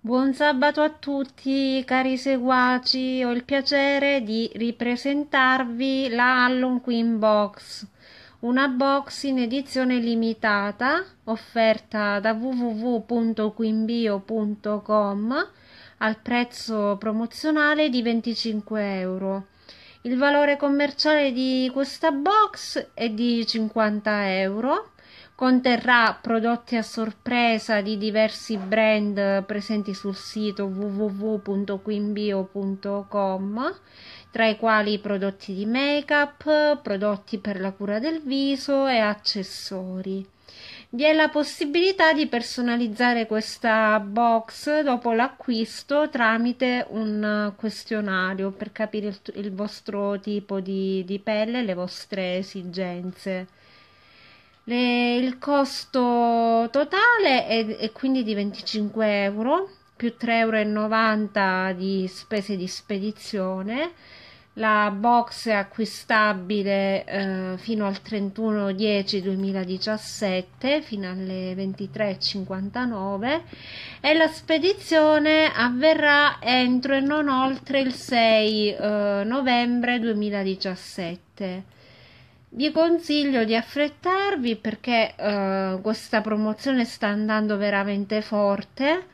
Buon sabato a tutti cari seguaci, ho il piacere di ripresentarvi la Hallon Queen Box, una box in edizione limitata offerta da www.queenbio.com al prezzo promozionale di 25 euro. Il valore commerciale di questa box è di 50 euro conterrà prodotti a sorpresa di diversi brand presenti sul sito www.quimbio.com, tra i quali prodotti di make up, prodotti per la cura del viso e accessori. Vi è la possibilità di personalizzare questa box dopo l'acquisto tramite un questionario per capire il, il vostro tipo di, di pelle e le vostre esigenze. Le, il costo totale è, è quindi di 25 euro più 3,90 euro di spese di spedizione. La box è acquistabile eh, fino al 31-10-2017, fino alle 23.59 e la spedizione avverrà entro e non oltre il 6 eh, novembre 2017 vi consiglio di affrettarvi perché eh, questa promozione sta andando veramente forte.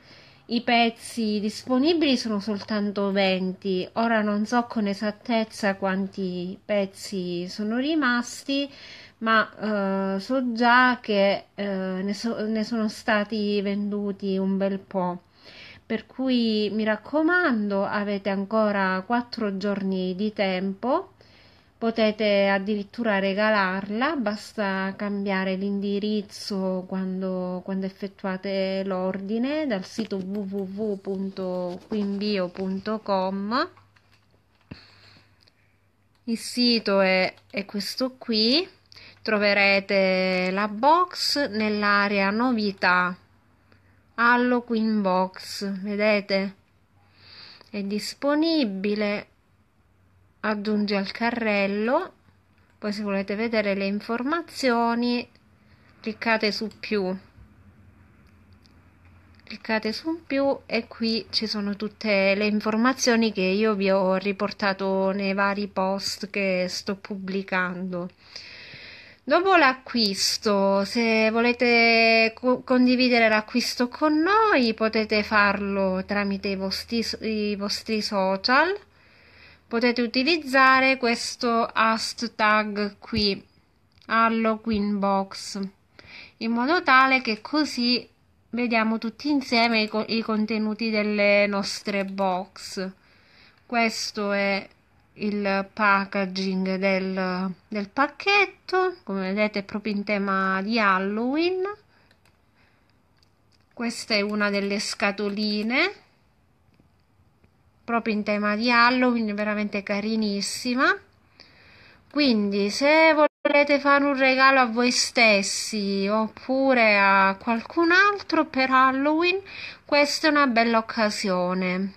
I pezzi disponibili sono soltanto 20, ora non so con esattezza quanti pezzi sono rimasti, ma eh, so già che eh, ne, so, ne sono stati venduti un bel po'. Per cui mi raccomando, avete ancora 4 giorni di tempo potete addirittura regalarla, basta cambiare l'indirizzo quando, quando effettuate l'ordine dal sito www.quinbio.com. Il sito è, è questo qui, troverete la box nell'area novità, Halloween box, vedete? È disponibile aggiungi al carrello poi se volete vedere le informazioni cliccate su più cliccate su più e qui ci sono tutte le informazioni che io vi ho riportato nei vari post che sto pubblicando dopo l'acquisto se volete co condividere l'acquisto con noi potete farlo tramite i vostri, i vostri social potete utilizzare questo hashtag qui Halloween box in modo tale che così vediamo tutti insieme i, co i contenuti delle nostre box questo è il packaging del, del pacchetto come vedete è proprio in tema di Halloween questa è una delle scatoline proprio in tema di Halloween, veramente carinissima. Quindi se volete fare un regalo a voi stessi oppure a qualcun altro per Halloween, questa è una bella occasione.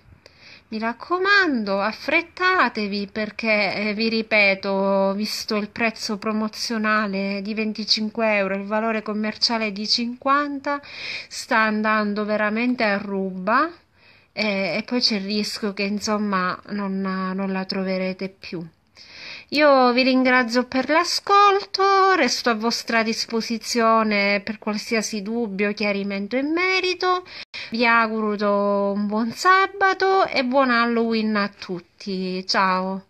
Mi raccomando, affrettatevi perché, eh, vi ripeto, visto il prezzo promozionale di 25 euro, e il valore commerciale di 50, sta andando veramente a ruba e, e poi c'è il rischio che insomma non, non la troverete più. Io vi ringrazio per l'ascolto, resto a vostra disposizione per qualsiasi dubbio o chiarimento in merito. Vi auguro un buon sabato e buon Halloween a tutti. Ciao!